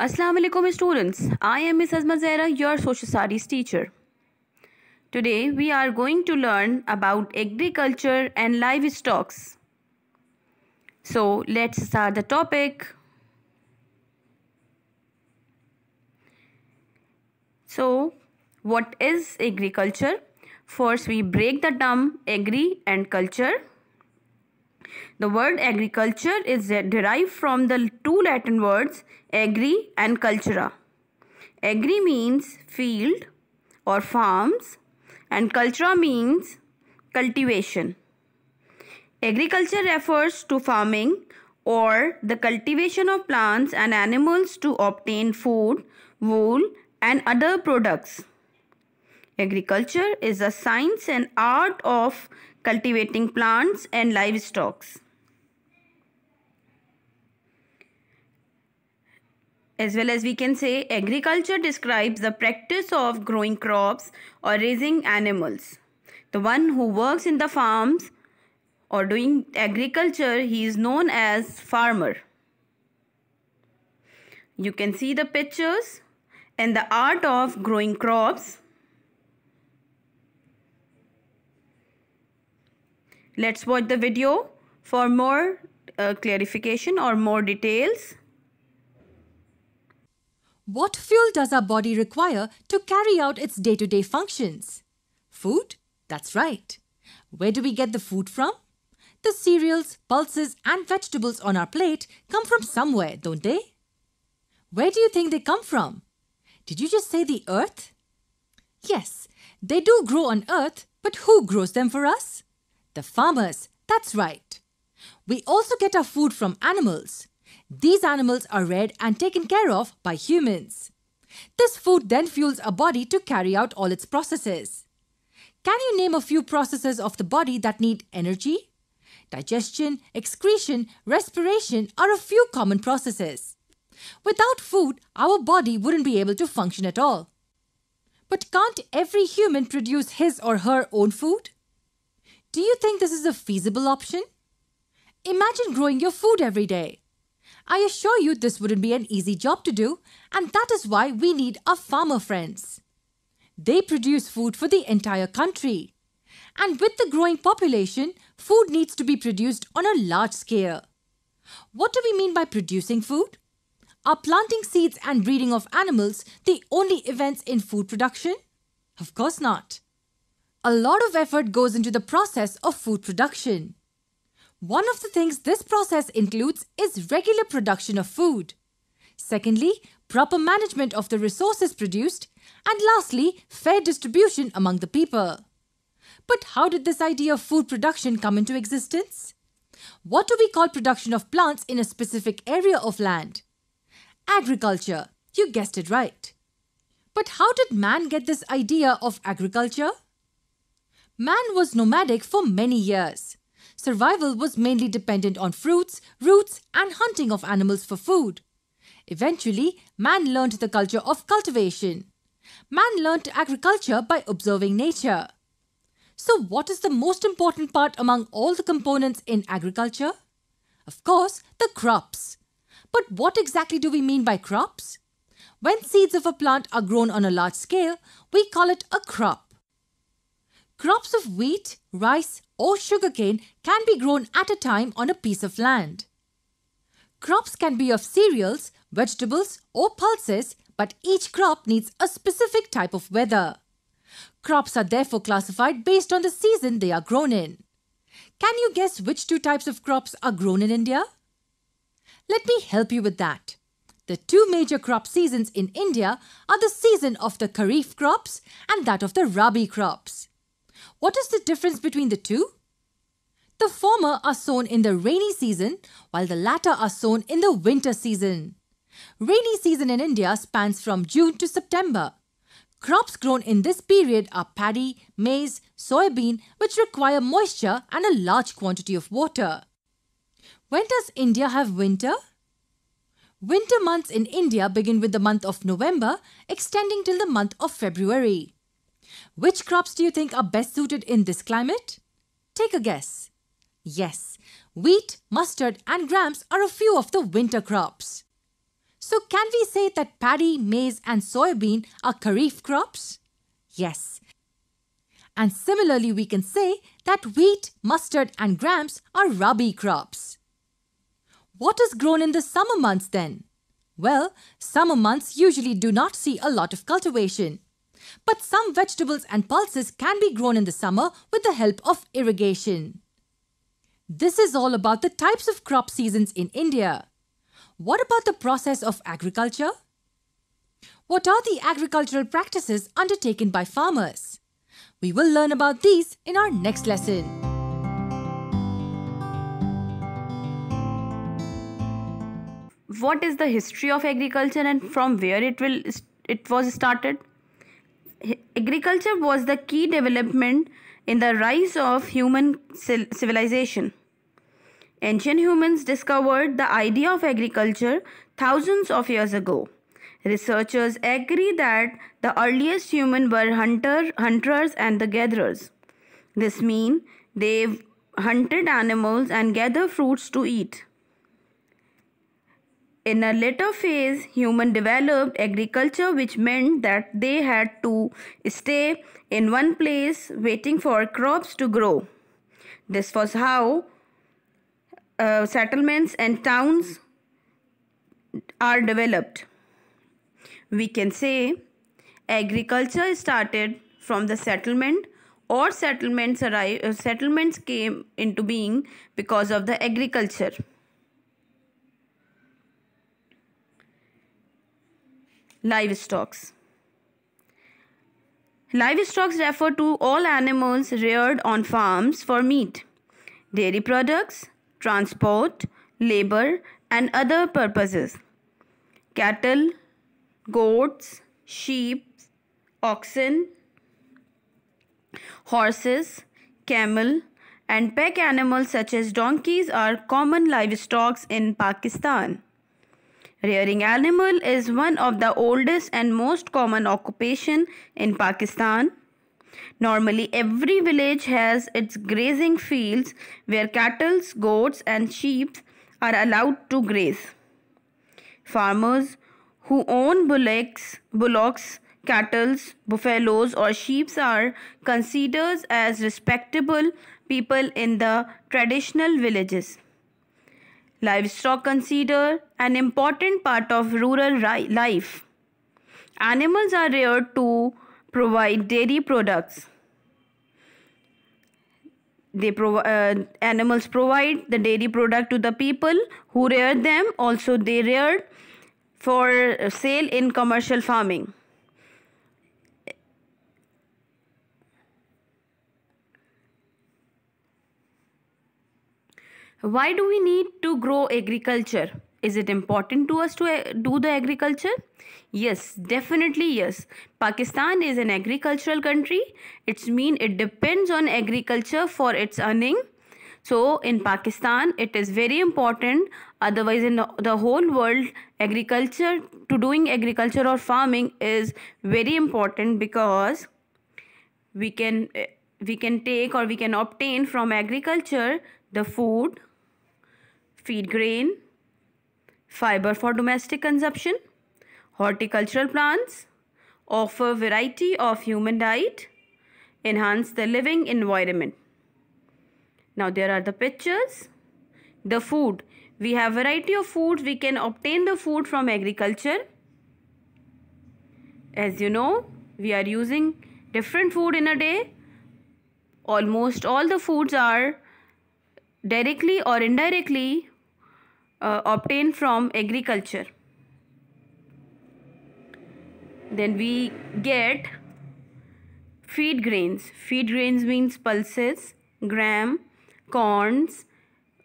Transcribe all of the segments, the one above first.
Assalamu students. I am Ms. Azma Zahra, your social studies teacher. Today we are going to learn about agriculture and livestock. So let's start the topic. So what is agriculture? First we break the term agri and culture. The word agriculture is derived from the two Latin words agri and cultura. Agri means field or farms and cultura means cultivation. Agriculture refers to farming or the cultivation of plants and animals to obtain food, wool and other products. Agriculture is a science and art of cultivating plants and livestock. As well as we can say agriculture describes the practice of growing crops or raising animals. The one who works in the farms or doing agriculture he is known as farmer. You can see the pictures and the art of growing crops Let's watch the video for more uh, clarification or more details. What fuel does our body require to carry out its day-to-day -day functions? Food? That's right. Where do we get the food from? The cereals, pulses and vegetables on our plate come from somewhere, don't they? Where do you think they come from? Did you just say the earth? Yes, they do grow on earth, but who grows them for us? the farmers. That's right. We also get our food from animals. These animals are reared and taken care of by humans. This food then fuels our body to carry out all its processes. Can you name a few processes of the body that need energy? Digestion, excretion, respiration are a few common processes. Without food, our body wouldn't be able to function at all. But can't every human produce his or her own food? Do you think this is a feasible option? Imagine growing your food every day. I assure you this wouldn't be an easy job to do, and that is why we need our farmer friends. They produce food for the entire country. And with the growing population, food needs to be produced on a large scale. What do we mean by producing food? Are planting seeds and breeding of animals the only events in food production? Of course not. A lot of effort goes into the process of food production. One of the things this process includes is regular production of food. Secondly, proper management of the resources produced. And lastly, fair distribution among the people. But how did this idea of food production come into existence? What do we call production of plants in a specific area of land? Agriculture. You guessed it right. But how did man get this idea of agriculture? Man was nomadic for many years. Survival was mainly dependent on fruits, roots, and hunting of animals for food. Eventually, man learned the culture of cultivation. Man learned agriculture by observing nature. So, what is the most important part among all the components in agriculture? Of course, the crops. But what exactly do we mean by crops? When seeds of a plant are grown on a large scale, we call it a crop crops of wheat, rice, or sugarcane can be grown at a time on a piece of land. Crops can be of cereals, vegetables, or pulses, but each crop needs a specific type of weather. Crops are therefore classified based on the season they are grown in. Can you guess which two types of crops are grown in India? Let me help you with that. The two major crop seasons in India are the season of the Kharif crops and that of the Rabi crops. What is the difference between the two? The former are sown in the rainy season, while the latter are sown in the winter season. Rainy season in India spans from June to September. Crops grown in this period are paddy, maize, soybean, which require moisture and a large quantity of water. When does India have winter? Winter months in India begin with the month of November, extending till the month of February. Which crops do you think are best suited in this climate? Take a guess. Yes, wheat, mustard, and grams are a few of the winter crops. So, can we say that paddy, maize, and soybean are kharif crops? Yes. And similarly, we can say that wheat, mustard, and grams are rabi crops. What is grown in the summer months then? Well, summer months usually do not see a lot of cultivation but some vegetables and pulses can be grown in the summer with the help of irrigation. This is all about the types of crop seasons in India. What about the process of agriculture? What are the agricultural practices undertaken by farmers? We will learn about these in our next lesson. What is the history of agriculture and from where it will it was started? agriculture was the key development in the rise of human civilization. Ancient humans discovered the idea of agriculture thousands of years ago. Researchers agree that the earliest humans were hunter, hunters and the gatherers. This means they hunted animals and gathered fruits to eat. In a later phase, human developed agriculture which meant that they had to stay in one place waiting for crops to grow. This was how uh, settlements and towns are developed. We can say agriculture started from the settlement or settlements arrive, uh, settlements came into being because of the agriculture. livestock. Livestock refer to all animals reared on farms for meat, dairy products, transport, labor and other purposes. Cattle, goats, sheep, oxen, horses, camel and pack animals such as donkeys are common livestock in Pakistan. Rearing animal is one of the oldest and most common occupation in Pakistan. Normally every village has its grazing fields where cattle, goats and sheep are allowed to graze. Farmers who own bullocks, bullocks cattle, buffaloes or sheep are considered as respectable people in the traditional villages. Livestock consider an important part of rural life. Animals are reared to provide dairy products. They prov- uh, animals provide the dairy product to the people who rear them. Also, they reared for sale in commercial farming. Why do we need to grow agriculture? Is it important to us to eh, do the agriculture? Yes, definitely yes. Pakistan is an agricultural country. It's mean it depends on agriculture for its earning. So in Pakistan, it is very important. Otherwise, in the, the whole world, agriculture to doing agriculture or farming is very important because we can eh, we can take or we can obtain from agriculture the food feed grain, fiber for domestic consumption, horticultural plants, offer variety of human diet, enhance the living environment. Now there are the pictures. The food. We have variety of foods. We can obtain the food from agriculture. As you know, we are using different food in a day. Almost all the foods are directly or indirectly uh, obtained from agriculture then we get feed grains feed grains means pulses gram corns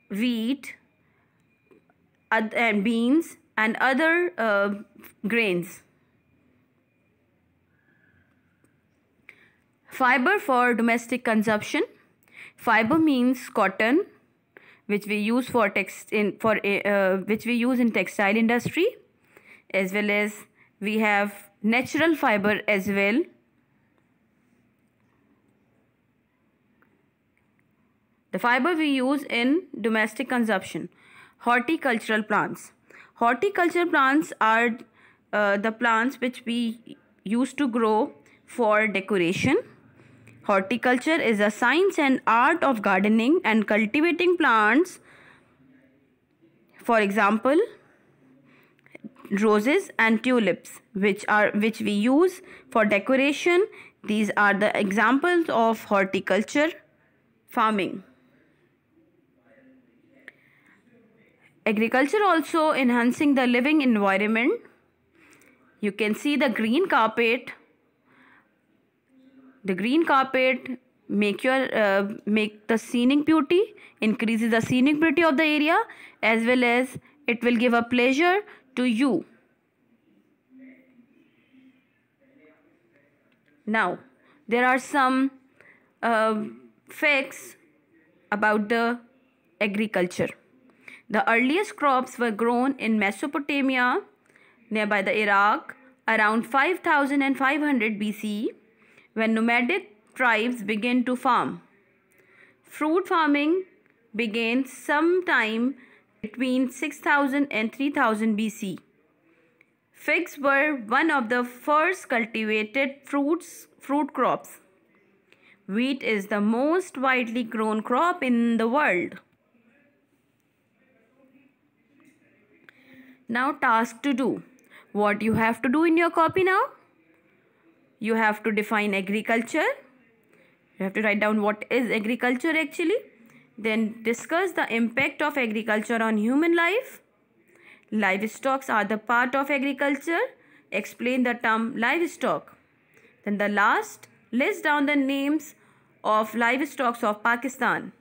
wheat and beans and other uh, grains fiber for domestic consumption fiber means cotton which we use for text in for eh, uh, which we use in textile industry as well as we have natural fiber as well the fiber we use in domestic consumption horticultural plants horticultural plants are uh, the plants which we use to grow for decoration Horticulture is a science and art of gardening and cultivating plants. For example, roses and tulips which are which we use for decoration. These are the examples of horticulture farming. Agriculture also enhancing the living environment. You can see the green carpet the green carpet make your uh, make the scenic beauty increases the scenic beauty of the area as well as it will give a pleasure to you now there are some uh, facts about the agriculture the earliest crops were grown in mesopotamia nearby the iraq around 5500 bce when nomadic tribes begin to farm. Fruit farming began sometime between 6000 and 3000 BC. Figs were one of the first cultivated fruits, fruit crops. Wheat is the most widely grown crop in the world. Now task to do. What you have to do in your copy now? you have to define agriculture you have to write down what is agriculture actually then discuss the impact of agriculture on human life livestock are the part of agriculture explain the term livestock then the last list down the names of livestock of pakistan